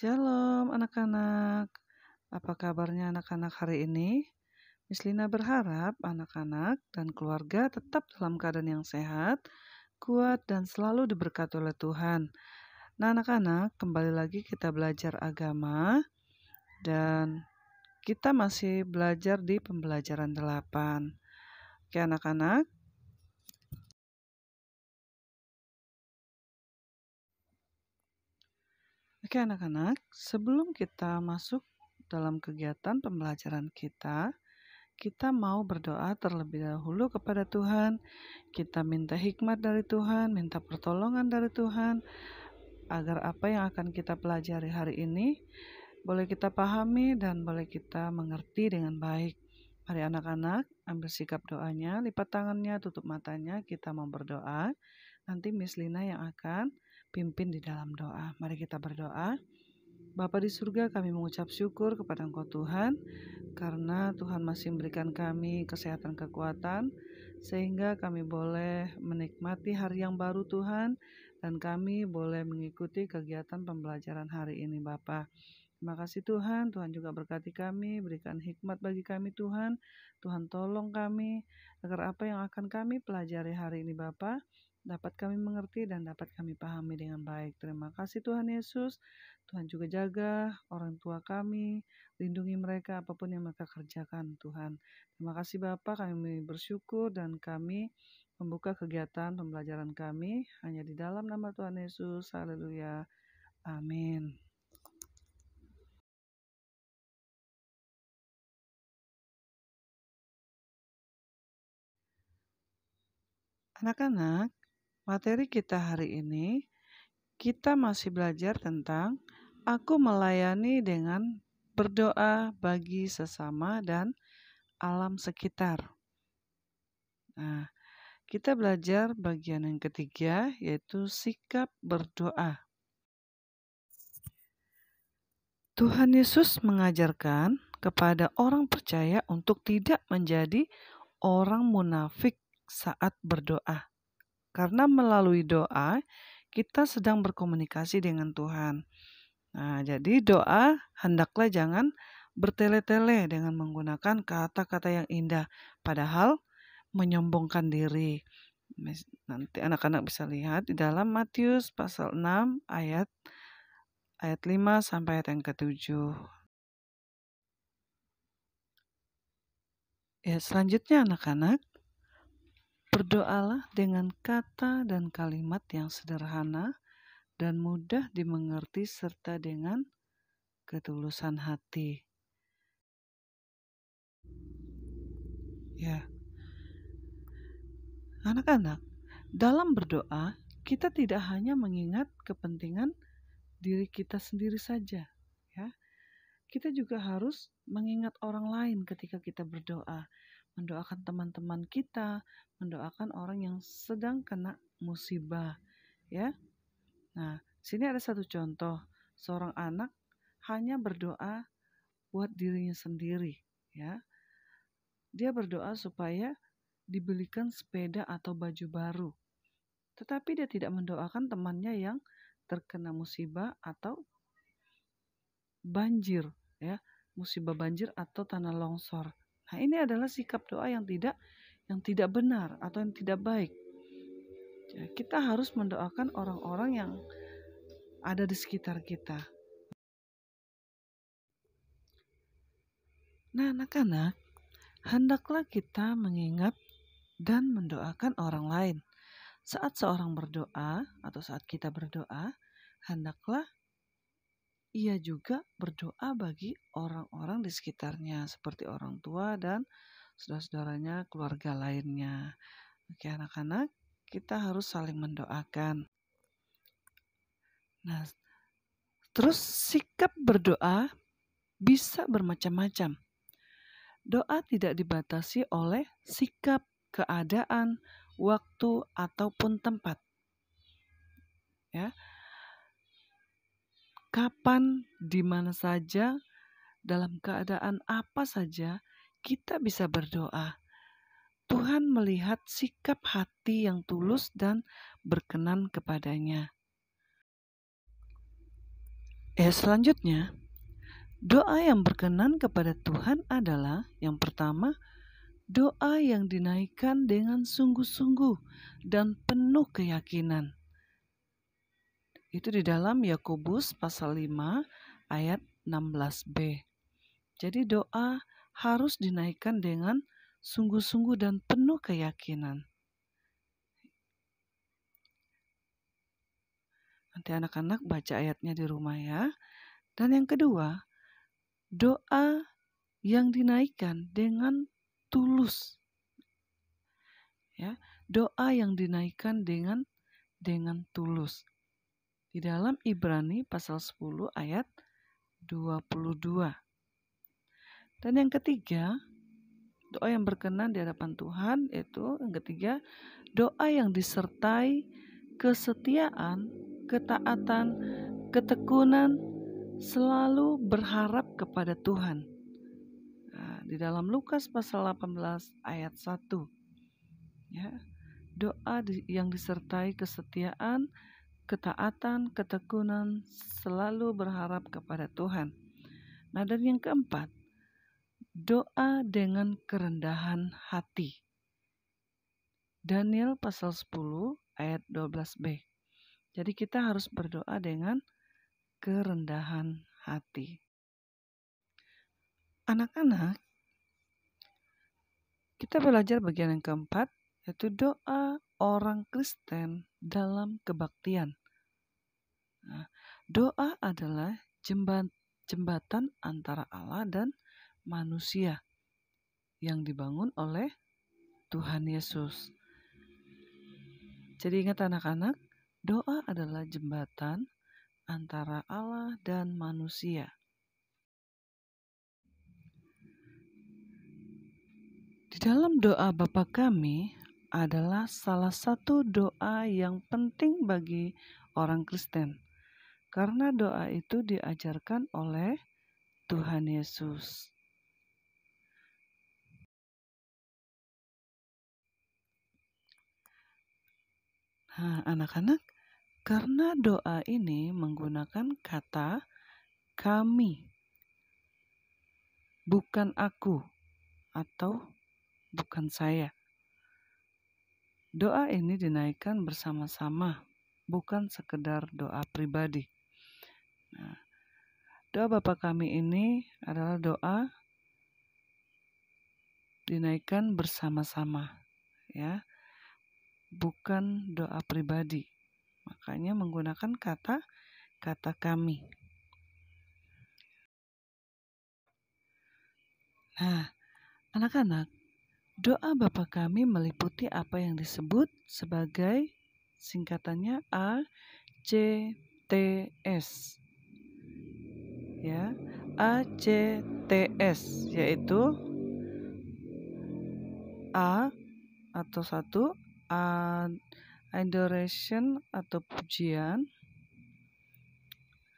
Shalom anak-anak. Apa kabarnya anak-anak hari ini? Miss Lina berharap anak-anak dan keluarga tetap dalam keadaan yang sehat, kuat dan selalu diberkati oleh Tuhan. Nah, anak-anak, kembali lagi kita belajar agama dan kita masih belajar di pembelajaran 8. Oke, anak-anak, Oke anak-anak, sebelum kita masuk dalam kegiatan pembelajaran kita, kita mau berdoa terlebih dahulu kepada Tuhan. Kita minta hikmat dari Tuhan, minta pertolongan dari Tuhan, agar apa yang akan kita pelajari hari ini boleh kita pahami dan boleh kita mengerti dengan baik. Mari anak-anak ambil sikap doanya, lipat tangannya, tutup matanya, kita mau berdoa. Nanti Miss Lina yang akan pimpin di dalam doa. Mari kita berdoa. Bapa di surga, kami mengucap syukur kepada Engkau Tuhan karena Tuhan masih memberikan kami kesehatan kekuatan sehingga kami boleh menikmati hari yang baru Tuhan dan kami boleh mengikuti kegiatan pembelajaran hari ini Bapa. Terima kasih Tuhan, Tuhan juga berkati kami, berikan hikmat bagi kami Tuhan. Tuhan tolong kami agar apa yang akan kami pelajari hari ini Bapak dapat kami mengerti dan dapat kami pahami dengan baik. Terima kasih Tuhan Yesus. Tuhan juga jaga orang tua kami, lindungi mereka apapun yang mereka kerjakan Tuhan. Terima kasih Bapak, kami bersyukur dan kami membuka kegiatan pembelajaran kami hanya di dalam nama Tuhan Yesus. Haleluya. Amin. Anak-anak, Materi kita hari ini, kita masih belajar tentang aku melayani dengan berdoa bagi sesama dan alam sekitar. Nah, kita belajar bagian yang ketiga, yaitu sikap berdoa. Tuhan Yesus mengajarkan kepada orang percaya untuk tidak menjadi orang munafik saat berdoa. Karena melalui doa kita sedang berkomunikasi dengan Tuhan. Nah, jadi doa hendaklah jangan bertele-tele dengan menggunakan kata-kata yang indah, padahal menyombongkan diri. Nanti anak-anak bisa lihat di dalam Matius pasal 6 ayat ayat 5 sampai ayat yang ke-7. Ya, selanjutnya anak-anak, Berdoalah dengan kata dan kalimat yang sederhana dan mudah dimengerti serta dengan ketulusan hati. Ya. Anak-anak, dalam berdoa kita tidak hanya mengingat kepentingan diri kita sendiri saja, ya. Kita juga harus mengingat orang lain ketika kita berdoa mendoakan teman-teman kita, mendoakan orang yang sedang kena musibah, ya. Nah, sini ada satu contoh seorang anak hanya berdoa buat dirinya sendiri, ya. Dia berdoa supaya dibelikan sepeda atau baju baru. Tetapi dia tidak mendoakan temannya yang terkena musibah atau banjir, ya, musibah banjir atau tanah longsor. Nah, ini adalah sikap doa yang tidak yang tidak benar atau yang tidak baik. Ya, kita harus mendoakan orang-orang yang ada di sekitar kita. Nah, anak-anak, hendaklah kita mengingat dan mendoakan orang lain. Saat seorang berdoa atau saat kita berdoa, hendaklah ia juga berdoa bagi orang-orang di sekitarnya seperti orang tua dan saudara-saudaranya, keluarga lainnya. Oke anak-anak, kita harus saling mendoakan. Nah, terus sikap berdoa bisa bermacam-macam. Doa tidak dibatasi oleh sikap, keadaan, waktu ataupun tempat. Ya kapan, di mana saja, dalam keadaan apa saja, kita bisa berdoa. Tuhan melihat sikap hati yang tulus dan berkenan kepadanya. Eh, selanjutnya, doa yang berkenan kepada Tuhan adalah yang pertama, doa yang dinaikkan dengan sungguh-sungguh dan penuh keyakinan. Itu di dalam Yakobus pasal 5 ayat 16b. Jadi doa harus dinaikkan dengan sungguh-sungguh dan penuh keyakinan. Nanti anak-anak baca ayatnya di rumah ya. Dan yang kedua, doa yang dinaikkan dengan tulus. Ya, doa yang dinaikkan dengan dengan tulus di dalam Ibrani pasal 10 ayat 22. Dan yang ketiga, doa yang berkenan di hadapan Tuhan yaitu yang ketiga, doa yang disertai kesetiaan, ketaatan, ketekunan, selalu berharap kepada Tuhan. Nah, di dalam Lukas pasal 18 ayat 1. Ya. Doa yang disertai kesetiaan, ketaatan, ketekunan, selalu berharap kepada Tuhan. Nah, dan yang keempat, doa dengan kerendahan hati. Daniel pasal 10 ayat 12b. Jadi kita harus berdoa dengan kerendahan hati. Anak-anak, kita belajar bagian yang keempat, yaitu doa orang Kristen dalam kebaktian. Doa adalah jembatan antara Allah dan manusia yang dibangun oleh Tuhan Yesus. Jadi ingat anak-anak, doa adalah jembatan antara Allah dan manusia. Di dalam doa Bapa kami adalah salah satu doa yang penting bagi orang Kristen karena doa itu diajarkan oleh Tuhan Yesus. Nah, anak-anak, karena doa ini menggunakan kata "kami", bukan "aku" atau "bukan saya". Doa ini dinaikkan bersama-sama, bukan sekedar doa pribadi. Nah, doa Bapa kami ini adalah doa dinaikkan bersama-sama ya. Bukan doa pribadi. Makanya menggunakan kata kata kami. Nah, anak-anak, doa Bapa kami meliputi apa yang disebut sebagai singkatannya A C T S ya ACTS yaitu A atau satu A adoration atau pujian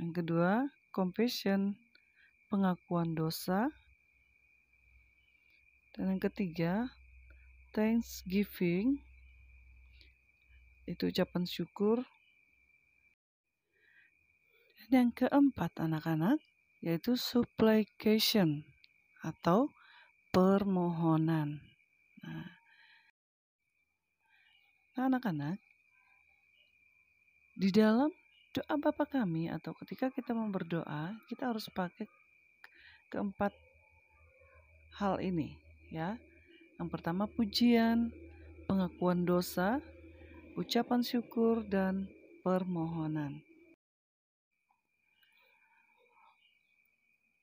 yang kedua confession pengakuan dosa dan yang ketiga thanksgiving itu ucapan syukur dan keempat anak-anak yaitu supplication atau permohonan. Nah, nah, anak-anak, di dalam doa Bapa kami atau ketika kita berdoa, kita harus pakai keempat hal ini, ya. Yang pertama pujian, pengakuan dosa, ucapan syukur dan permohonan.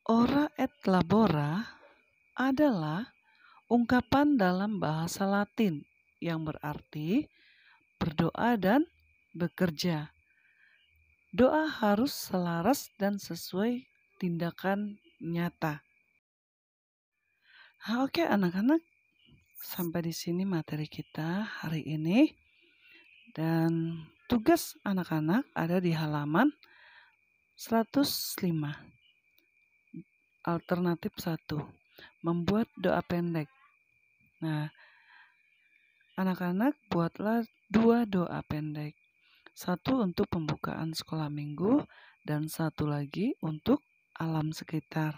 Ora et labora adalah ungkapan dalam bahasa Latin yang berarti berdoa dan bekerja. Doa harus selaras dan sesuai tindakan nyata. Nah, oke anak-anak, sampai di sini materi kita hari ini. Dan tugas anak-anak ada di halaman 105. Alternatif satu, Membuat doa pendek. Nah, anak-anak buatlah dua doa pendek. Satu untuk pembukaan sekolah minggu dan satu lagi untuk alam sekitar.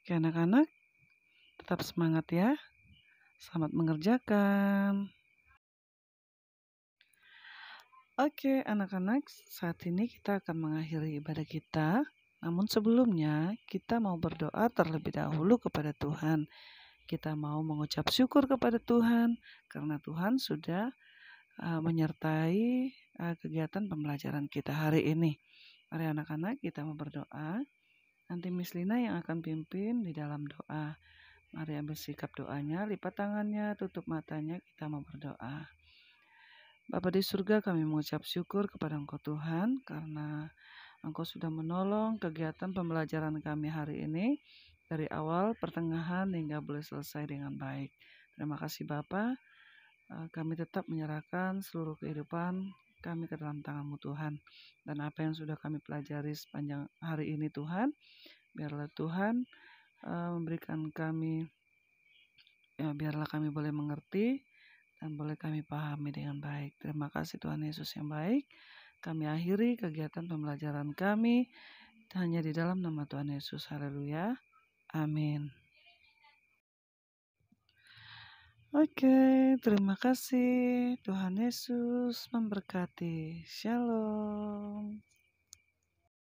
Oke anak-anak, tetap semangat ya. Selamat mengerjakan. Oke, anak-anak, saat ini kita akan mengakhiri ibadah kita. Namun sebelumnya, kita mau berdoa terlebih dahulu kepada Tuhan. Kita mau mengucap syukur kepada Tuhan karena Tuhan sudah uh, menyertai uh, kegiatan pembelajaran kita hari ini. Mari anak-anak kita mau berdoa. Nanti Miss Lina yang akan pimpin di dalam doa. Mari ambil sikap doanya, lipat tangannya, tutup matanya, kita mau berdoa. Bapak di surga kami mengucap syukur kepada Engkau Tuhan karena Engkau sudah menolong kegiatan pembelajaran kami hari ini dari awal, pertengahan hingga boleh selesai dengan baik. Terima kasih Bapa. Eh, kami tetap menyerahkan seluruh kehidupan kami ke dalam tanganmu Tuhan. Dan apa yang sudah kami pelajari sepanjang hari ini Tuhan, biarlah Tuhan eh, memberikan kami, ya, biarlah kami boleh mengerti dan boleh kami pahami dengan baik. Terima kasih Tuhan Yesus yang baik. Kami akhiri kegiatan pembelajaran kami hanya di dalam nama Tuhan Yesus. Haleluya. Amin. Oke, terima kasih. Tuhan Yesus memberkati. Shalom.